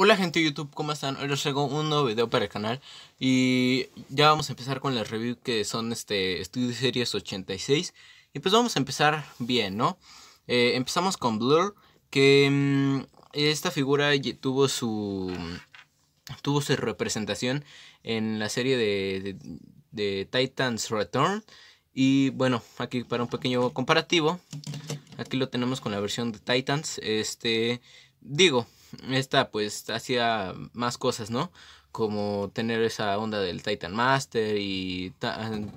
Hola gente de YouTube, ¿cómo están? Hoy les traigo un nuevo video para el canal Y ya vamos a empezar con la review que son este Studio Series 86 Y pues vamos a empezar bien, ¿no? Eh, empezamos con Blur Que mm, esta figura tuvo su tuvo su representación en la serie de, de, de Titans Return Y bueno, aquí para un pequeño comparativo Aquí lo tenemos con la versión de Titans Este, digo esta pues hacía más cosas, ¿no? Como tener esa onda del Titan Master y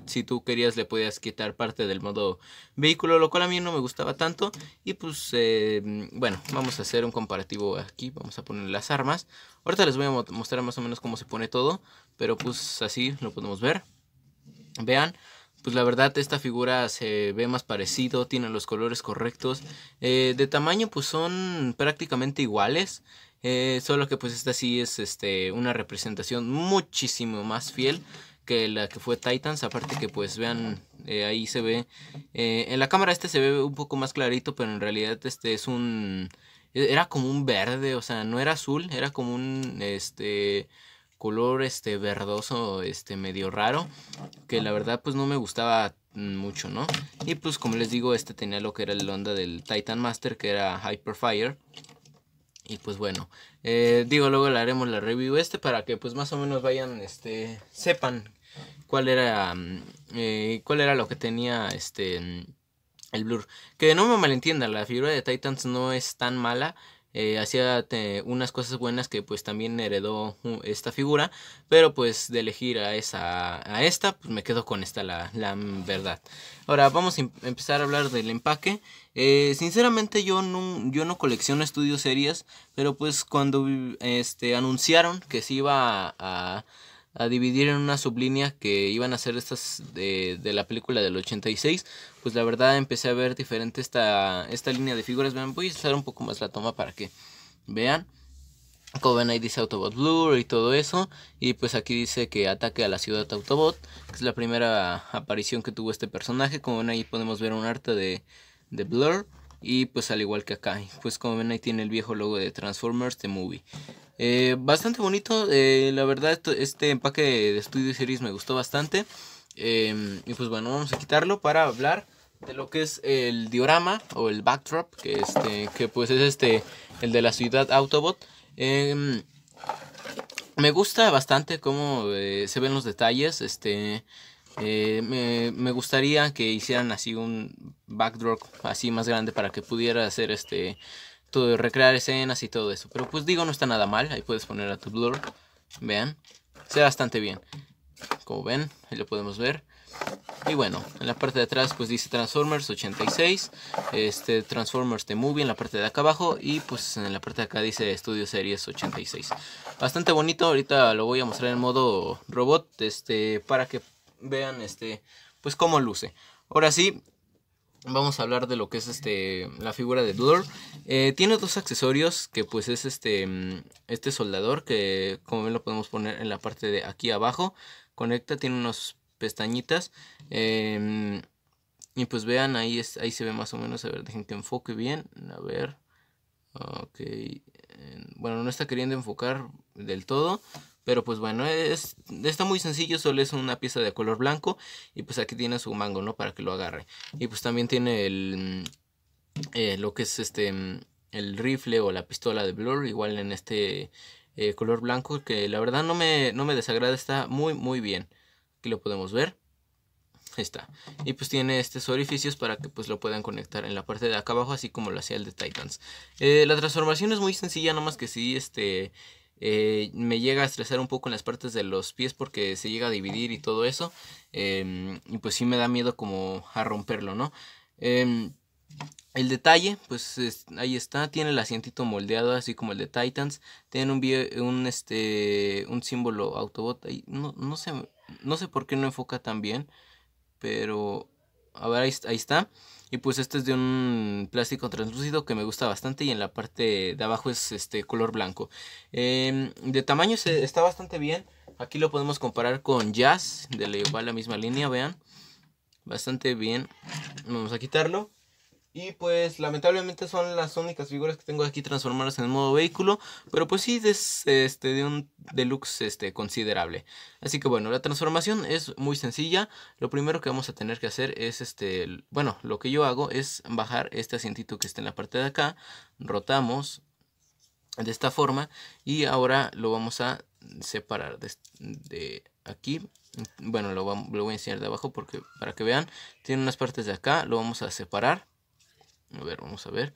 si tú querías le podías quitar parte del modo vehículo, lo cual a mí no me gustaba tanto. Y pues eh, bueno, vamos a hacer un comparativo aquí, vamos a poner las armas. Ahorita les voy a mostrar más o menos cómo se pone todo, pero pues así lo podemos ver. Vean, pues la verdad esta figura se ve más parecido, tiene los colores correctos. Eh, de tamaño pues son prácticamente iguales, eh, solo que pues esta sí es este, una representación muchísimo más fiel que la que fue Titans, aparte que pues vean, eh, ahí se ve, eh, en la cámara este se ve un poco más clarito, pero en realidad este es un, e-, era como un verde, o sea, no era azul, era como un, este, color este verdoso este medio raro que la verdad pues no me gustaba mucho no y pues como les digo este tenía lo que era la onda del Titan Master que era Hyperfire y pues bueno eh, digo luego le haremos la review este para que pues más o menos vayan este sepan cuál era mm, eh, cuál era lo que tenía este el blur que no me malentiendan la figura de Titans no es tan mala eh, hacía eh, unas cosas buenas que pues también heredó uh, esta figura, pero pues de elegir a, esa, a esta, pues me quedo con esta la, la verdad. Ahora vamos a em, empezar a hablar del empaque. Eh, sinceramente yo no, yo no colecciono estudios series, pero pues cuando este, anunciaron que se iba a a dividir en una sublínea que iban a ser estas de, de, la película del 86, pues la verdad empecé a ver diferente esta, esta línea de figuras. voy a usar un poco más la toma para que vean. Como ven ahí dice Autobot Blur y todo eso. Y pues aquí dice que ataque a la ciudad Autobot, que es la primera aparición que tuvo este personaje. Como ven ahí podemos ver un arte de, de Blur. Y pues al igual que acá, pues como ven ahí tiene el viejo logo de Transformers The Movie. Eh, bastante bonito, eh, la verdad este empaque de Studio series me gustó bastante. Em, y pues bueno, vamos a quitarlo para hablar de lo que es el diorama o el backdrop, que, este, que pues es este, el de la ciudad Autobot. Em, me gusta bastante cómo eh, se ven los detalles, este... me, gustaría que hicieran así un backdrop así más grande para que pudiera hacer este todo, recrear escenas y todo eso. Pero pues digo, no está nada mal. Ahí puedes poner a tu blur. Vean. Se ve bastante bien. Como ven, ahí lo podemos ver. Y bueno, en la parte de atrás pues dice Transformers 86, este Transformers The Movie en la parte de acá abajo y pues en la parte de acá dice Studio Series 86. Bastante bonito, ahorita lo voy a mostrar en modo robot, este para que vean este pues cómo luce. Ahora sí, vamos a hablar de lo que es este la figura de Dudor. Eh, tiene dos accesorios que pues es este este soldador que como ven lo podemos poner en la parte de aquí abajo. Conecta, tiene unas pestañitas. Em, y pues vean, ahí, ahí se ve más o menos. A ver, dejen que enfoque bien. A ver. Ok. Bueno, no está queriendo enfocar del todo. Pero pues bueno, es, está muy sencillo, solo es una pieza de color blanco y pues aquí tiene su mango, ¿no? Para que lo agarre. Y pues también tiene el, mm, eh, lo que es este, mm, el rifle o la pistola de Blur, igual en este eh, color blanco, que la verdad no me, no me desagrada, está muy muy bien. Aquí lo podemos ver. Ahí está. Y pues tiene estos orificios para que pues lo puedan conectar en la parte de acá abajo, así como lo hacía el de Titans. Eh, la transformación es muy sencilla, nomás que sí, este... Eh, me llega a estresar un poco en las partes de los pies porque se llega a dividir y todo eso. Em, y pues sí me da miedo como a romperlo, ¿no? Em, el detalle, pues ahí está, tiene el asientito moldeado, así como el de Titans. Tiene un, este, un símbolo Autobot. Ahí, no, no, sé, no sé por qué no enfoca tan bien, pero a ver, ahí está. Y pues este es de un plástico translúcido que me gusta bastante y en la parte de abajo es este color blanco. Em, de tamaño está bastante bien. Aquí lo podemos comparar con Jazz, de la misma línea, vean. Bastante bien. Vamos a quitarlo. Y pues lamentablemente son las únicas figuras que tengo aquí transformadas en el modo vehículo. Pero pues sí, es este, de un deluxe este, considerable. Así que bueno, la transformación es muy sencilla. Lo primero que vamos a tener que hacer es este... Bueno, lo que yo hago es bajar este asientito que está en la parte de acá. Rotamos de esta forma. Y ahora lo vamos a separar de, aquí bueno lo, lo, voy a enseñar de abajo porque para que vean tiene unas partes de acá lo vamos a separar a ver, vamos a ver.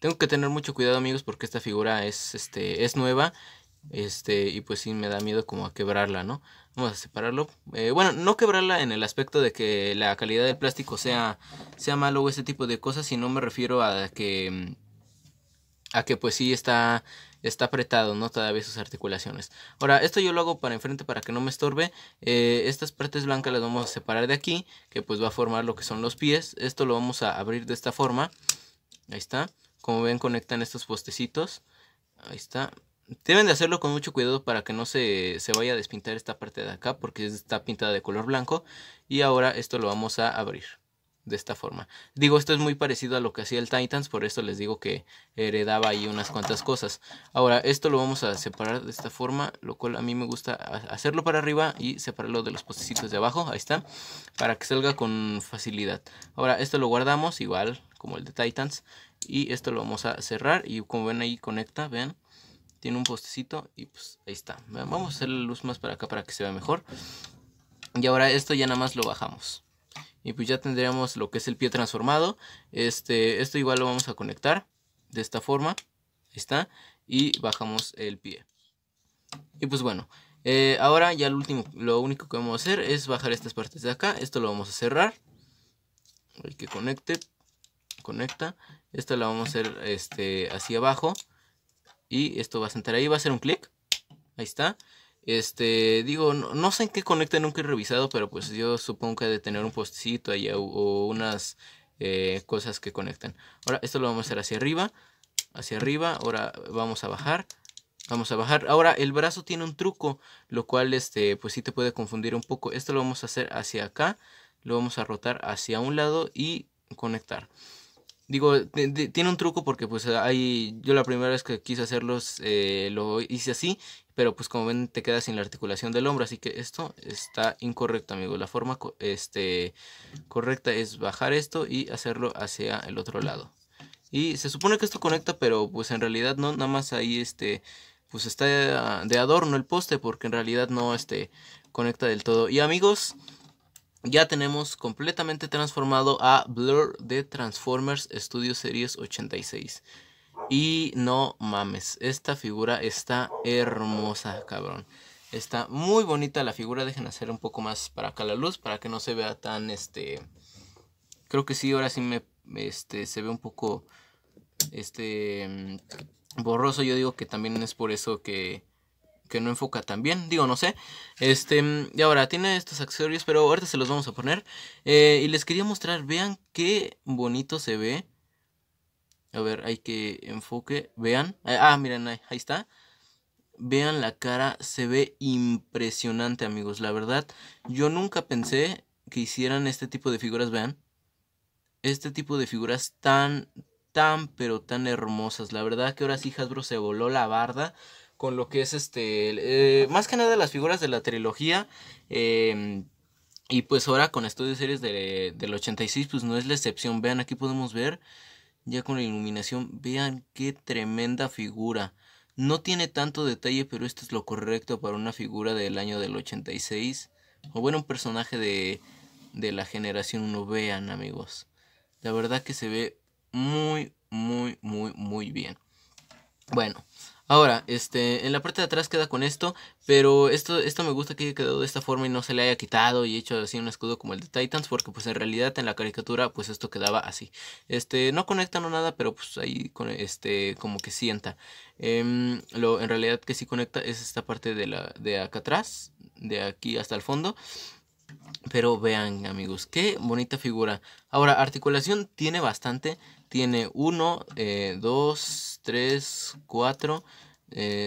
Tengo que tener mucho cuidado, amigos, porque esta figura es, este, es nueva. Este, y pues sí, me da miedo como a quebrarla, ¿no? Vamos a separarlo. Eh, bueno, no quebrarla en el aspecto de que la calidad del plástico sea, sea malo o ese tipo de cosas, sino me refiero a que, a que pues sí está está apretado, ¿no? Todavía sus articulaciones. Ahora, esto yo lo hago para enfrente para que no me estorbe. Eh, estas partes blancas las vamos a separar de aquí, que pues va a formar lo que son los pies. Esto lo vamos a abrir de esta forma. Ahí está. Como ven, conectan estos postecitos. Ahí está. Deben de hacerlo con mucho cuidado para que no se, se vaya a despintar esta parte de acá porque está pintada de color blanco. Y ahora esto lo vamos a abrir de esta forma. Digo, esto es muy parecido a lo que hacía el Titans, por esto les digo que heredaba ahí unas cuantas cosas. Ahora, esto lo vamos a separar de esta forma, lo cual a mí me gusta hacerlo para arriba y separarlo de los postecitos de abajo, ahí está, para que salga con facilidad. Ahora, esto lo guardamos igual como el de Titans y esto lo vamos a cerrar y como ven ahí conecta, ven Tiene un postecito y pues ahí está. Vamos a hacer la luz más para acá para que se vea mejor. Y ahora esto ya nada más lo bajamos y pues ya tendríamos lo que es el pie transformado este esto igual lo vamos a conectar de esta forma ahí está y bajamos el pie y pues bueno eh, ahora ya lo último lo único que vamos a hacer es bajar estas partes de acá esto lo vamos a cerrar el que conecte conecta esta la vamos a hacer este hacia abajo y esto va a sentar ahí va a hacer un clic ahí está este, digo, no, sé en qué conecta, nunca he revisado, pero pues yo supongo que de tener un postecito allá o, unas eh, cosas que conectan. Ahora, esto lo vamos a hacer hacia arriba, hacia arriba, ahora vamos a bajar. Vamos a bajar. Ahora, el brazo tiene un truco, lo cual, este, pues sí te puede confundir un poco. Esto lo vamos a hacer hacia acá, lo vamos a rotar hacia un lado y conectar. Digo, tiene un truco porque pues ahí yo la primera vez que quise hacerlos eh, lo hice así, pero pues como ven te quedas sin la articulación del hombro, así que esto está incorrecto amigos. La forma este, correcta es bajar esto y hacerlo hacia el otro lado. Y se supone que esto conecta, pero pues en realidad no, nada más ahí este, pues está de adorno el poste porque en realidad no este, conecta del todo. Y amigos ya tenemos completamente transformado a Blur de Transformers Studio Series 86. Y no mames, esta figura está hermosa, cabrón. Está muy bonita la figura, dejen hacer un poco más para acá la luz, para que no se vea tan, este... Creo que sí, ahora sí me, este, se ve un poco, este, mm, borroso. Yo digo que también es por eso que que no enfoca tan bien, digo, no sé. Este, y ahora, tiene estos accesorios, pero ahorita se los vamos a poner. Eh, y les quería mostrar, vean qué bonito se ve. A ver, hay que enfoque, vean. Eh, ah, miren, ahí está. Vean la cara, se ve impresionante, amigos. La verdad, yo nunca pensé que hicieran este tipo de figuras, vean. Este tipo de figuras tan, tan, pero tan hermosas. La verdad que ahora sí Hasbro se voló la barda con lo que es este, eh, más que nada las figuras de la trilogía. Eh, y pues ahora con Estudios Series del 86, pues no es la excepción. Vean, aquí podemos ver, ya con la iluminación, vean qué tremenda figura. No tiene tanto detalle, pero esto es lo correcto para una figura del año del 86. O bueno, un personaje de, de la generación 1. Vean, amigos. La verdad que se ve muy, muy, muy, muy bien. Bueno, Ahora, este, en la parte de atrás queda con esto, pero esto, esto me gusta que haya quedado de esta forma y no se le haya quitado y hecho así un escudo como el de Titans, porque pues en realidad en la caricatura pues esto quedaba así. Este, no conecta no nada, pero pues ahí con este, como que sienta. Em, lo, en realidad que sí conecta es esta parte de, la, de acá atrás, de aquí hasta el fondo. Pero vean, amigos, qué bonita figura. Ahora, articulación tiene bastante. Tiene 1, 2, 3, 4,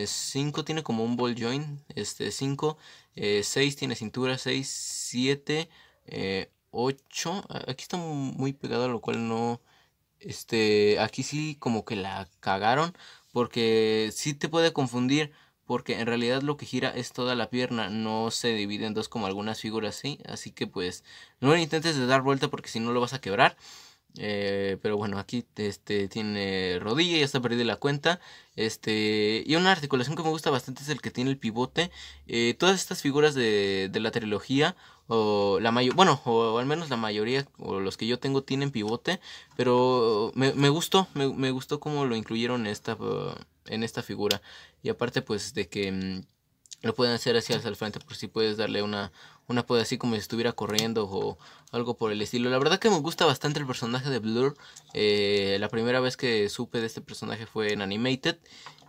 5 tiene como un ball joint. Este 5, 6 eh, tiene cintura, 6, 7, 8. Aquí está muy pegado, lo cual no... Este, aquí sí como que la cagaron porque sí te puede confundir porque en realidad lo que gira es toda la pierna, no se divide en dos como algunas figuras sí, así que pues no intentes de dar vuelta porque si no lo vas a quebrar. Eh, pero bueno, aquí este, tiene rodilla, ya está perdida la cuenta. Este, y una articulación que me gusta bastante es el que tiene el pivote. Eh, todas estas figuras de, de la trilogía, o la mayor, bueno, o al menos la mayoría, o los que yo tengo tienen pivote, pero me, gustó, me, gustó cómo lo incluyeron esta, en esta figura. Y aparte pues de que mm, lo pueden hacer hacia, hacia el frente por si puedes darle una, una así como si estuviera corriendo o algo por el estilo. La verdad que me gusta bastante el personaje de Blur. Eh, la primera vez que supe de este personaje fue en Animated.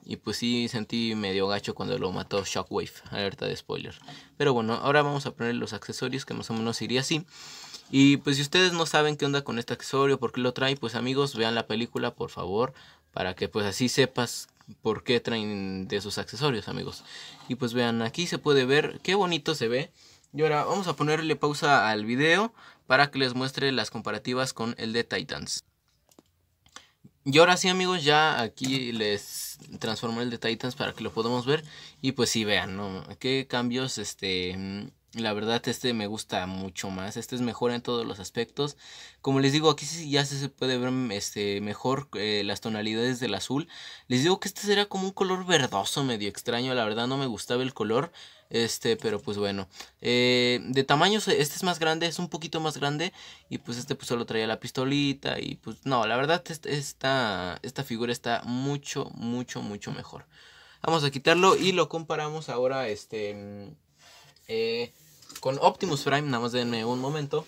Y pues sí sentí medio gacho cuando lo mató Shockwave, alerta de spoiler. Pero bueno, ahora vamos a poner los accesorios que más o menos iría así. Y pues si ustedes no saben qué onda con este accesorio, por qué lo trae, pues amigos, vean la película por favor. Para que pues así sepas por qué traen de sus accesorios, amigos. Y pues vean, aquí se puede ver qué bonito se ve. Y ahora vamos a ponerle pausa al video para que les muestre las comparativas con el de Titans. Y ahora sí amigos, ya aquí les transformo el de Titans para que lo podamos ver. Y pues sí, vean, ¿no? Qué cambios este, la verdad, este me gusta mucho más. Este es mejor en todos los aspectos. Como les digo, aquí ya se puede ver mm, este, mejor eh, las tonalidades del azul. Les digo que este será como un color verdoso, medio extraño. La verdad, no me gustaba el color. Este, pero pues bueno. Eh, de tamaño e, este es más grande, es un poquito más grande. Y pues este pues solo traía la pistolita. Y pues no, la verdad, esta, esta figura está mucho, mucho, mucho mejor. Vamos a quitarlo y lo comparamos ahora, este mm, eh, con Optimus Prime. Nada más denme un momento.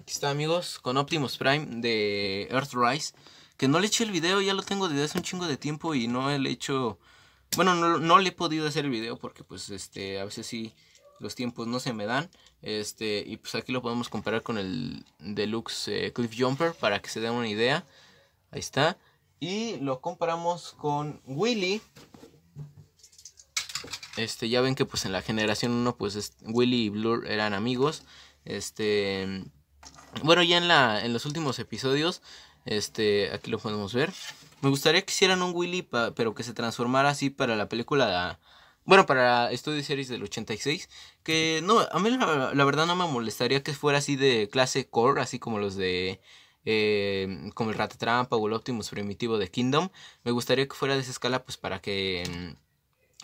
Aquí está, amigos, con Optimus Prime de Earthrise. Que no le eché el video, ya lo tengo desde hace un chingo de tiempo y no le he hecho... Bueno, no, le he podido hacer el video porque pues este a veces sí los tiempos no se me dan. Este, y pues aquí lo podemos comparar con el Deluxe Cliffjumper eh, Cliff Jumper para que se den una idea. Ahí está. Y lo comparamos con Willy, este, ya ven que pues en la generación 1 pues Willy y Blur eran amigos. Este, bueno, ya en, la, en los últimos episodios, este, aquí lo podemos ver. Me gustaría que hicieran un Willy, pero que se transformara así para la película. bueno, para Studio Series del 86. Que no, a mí la, verdad no me molestaría que fuera así de clase core, así como los de. Eh, como el Ratatrampa o el Optimus Primitivo de Kingdom. Me gustaría que fuera de esa escala, pues para que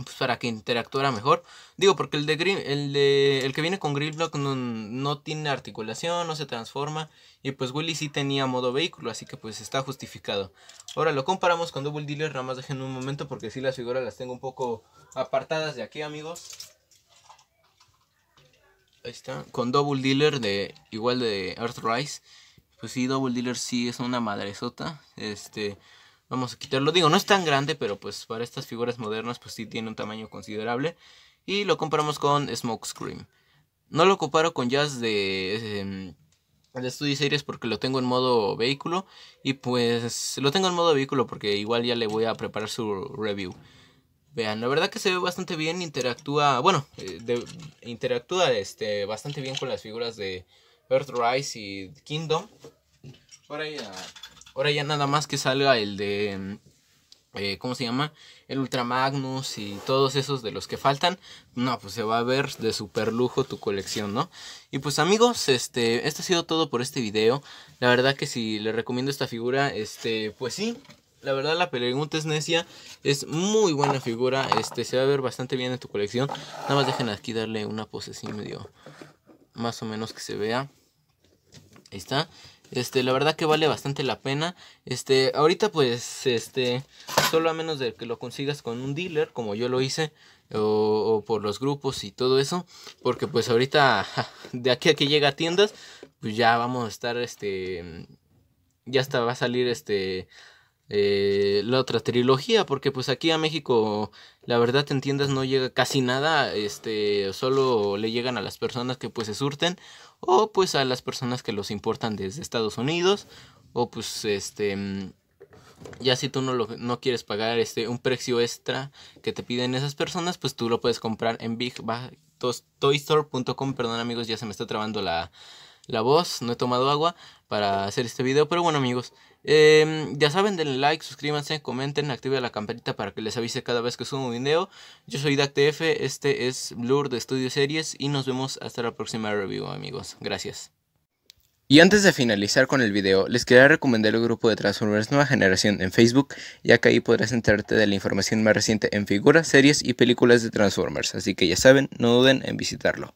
pues para que interactuara mejor. Digo, porque el de, el, que viene con Grimlock no, no, tiene articulación, no se transforma. Y pues Willy sí tenía modo vehículo, así que pues está justificado. Ahora lo comparamos con Double Dealer, nada más dejen un momento porque sí las figuras las tengo un poco apartadas de aquí, amigos. Ahí está, con Double Dealer de igual de Earthrise. Pues sí, Double Dealer sí es una madresota. Este, Vamos a quitarlo. Digo, no es tan grande, pero pues para estas figuras modernas pues sí tiene un tamaño considerable. Y lo comparamos con Smoke Scream. No lo comparo con Jazz de, em, de Studio Series porque lo tengo en modo vehículo. Y pues lo tengo en modo vehículo porque igual ya le voy a preparar su review. Vean, la verdad que se ve bastante bien, interactúa, bueno, eh, interactúa este, bastante bien con las figuras de Earthrise y Kingdom. Por ahí, a... Ahora ya nada más que salga el de... Mm, eh, ¿Cómo se llama? El Ultra Magnus y todos esos de los que faltan. No, pues se va a ver de super lujo tu colección, ¿no? Y pues amigos, este, esto ha sido todo por este video. La verdad que si les recomiendo esta figura, este, pues sí, la verdad la pregunta es necia, es muy buena figura, este se va a ver bastante bien en tu colección. Nada más dejen aquí darle una pose así medio más o menos que se vea. Ahí está. Este, la verdad que vale bastante la pena. Este, ahorita pues, este, solo a menos de que lo consigas con un dealer, como yo lo hice, o, por los grupos y todo eso, porque pues ahorita, de aquí a que llega a tiendas, pues ya vamos a estar, este, ya hasta va a salir, este, eh, la otra trilogía, porque pues aquí a México, la verdad te entiendas, no llega casi nada, este, solo le llegan a las personas que pues se surten o pues a las personas que los importan desde Estados Unidos o pues este mm, ya si tú no lo, no quieres pagar este un precio extra que te piden esas personas, pues tú lo puedes comprar en toystore.com perdón amigos, ya se me está trabando la la voz, no he tomado agua para hacer este video, pero bueno amigos, em, ya saben, denle like, suscríbanse, comenten, activen la campanita para que les avise cada vez que subo un video. Yo soy DacTF, este es Blur de Estudio Series y nos vemos hasta la próxima review amigos, gracias. Y antes de finalizar con el video, les quería recomendar el grupo de Transformers Nueva Generación en Facebook, ya que ahí podrás enterarte de la información más reciente en figuras, series y películas de Transformers, así que ya saben, no duden en visitarlo.